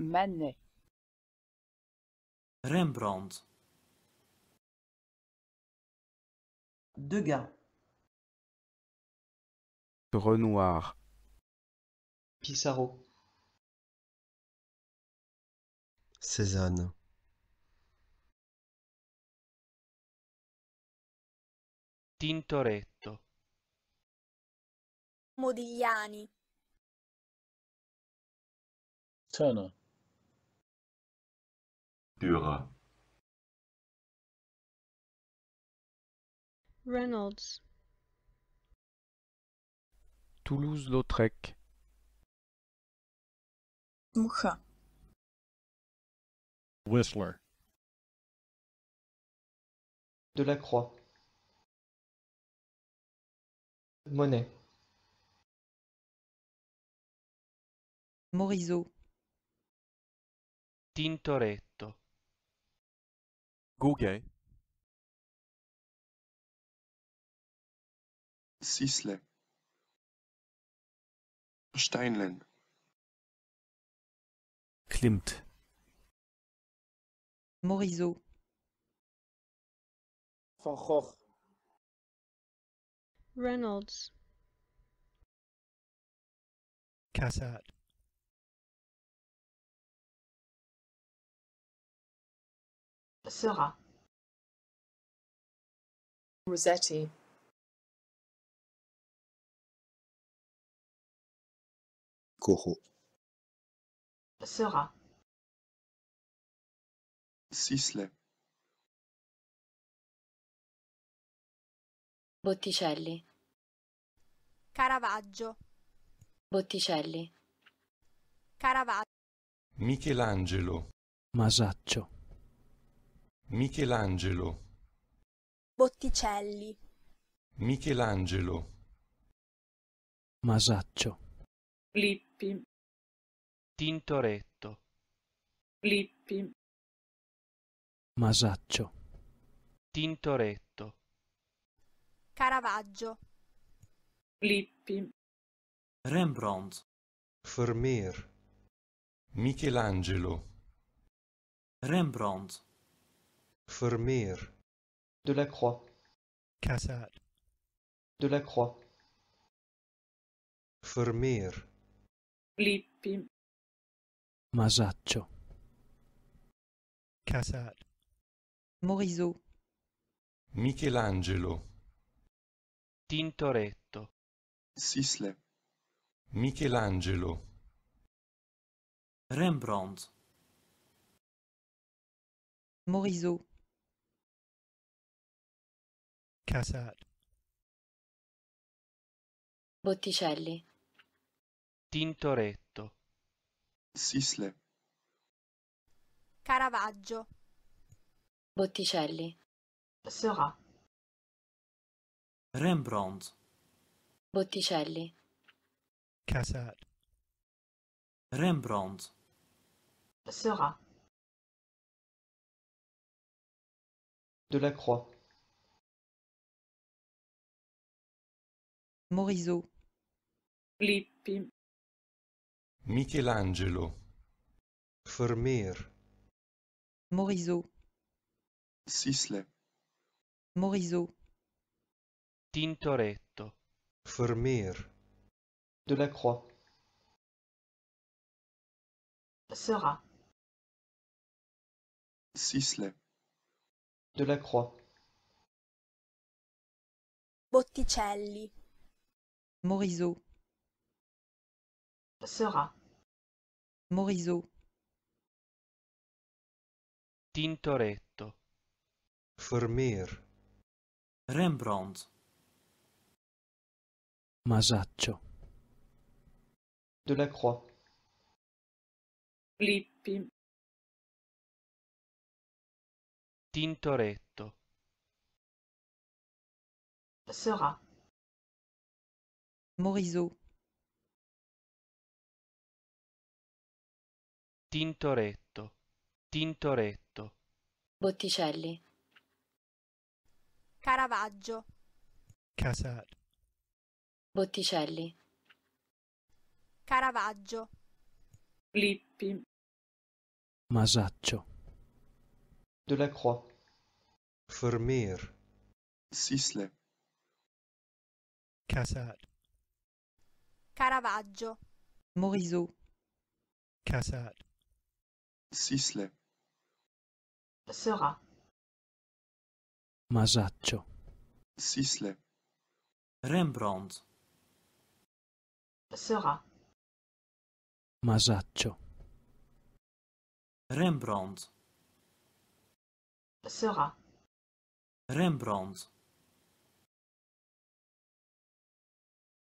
Manet Rembrandt Degas Renoir Pissarro Cézanne Tintoretto Modigliani Turner Reynolds Toulouse-Lautrec Moucha Whistler Delacroix Monet Morisot Tintoret gogol Sisle Steinlen Klimt Morisot Verhoch Reynolds Kassad sera Rossetti Corot sera Sisley Botticelli Caravaggio Botticelli Caravaggio Michelangelo Masaccio Michelangelo Botticelli Michelangelo Masaccio Lippi Tintoretto Lippi Masaccio Tintoretto Caravaggio Lippi Rembrandt Vermeer Michelangelo Rembrandt vermeer De la Croix. vermeer Lippi Masaccio Casal Morizo. Michelangelo Tintoretto Sisle Michelangelo Rembrandt Morizo. Casal Botticelli Tintoretto Sisle Caravaggio Botticelli Sera. Rembrandt Botticelli Casal Rembrandt la Croix. morisot Lippi Michelangelo Vermeer morisot Sisley morisot Tintoretto la Delacroix Sera Sisley Delacroix Botticelli morisot morisot Tintoretto Vermeer Rembrandt Masaccio De la Croix. Lippi Tintoretto Sera Tintoretto, Tintoretto. Botticelli. Caravaggio. Casal. Botticelli. Caravaggio. Lippi. Masaccio. De la Croix. Vermeer. Sisle. Casal. Caravaggio Morisot Cassatt Sisle. Sera. Masaccio Sisle. Rembrandt Sera. Masaccio Rembrandt Sera. Rembrandt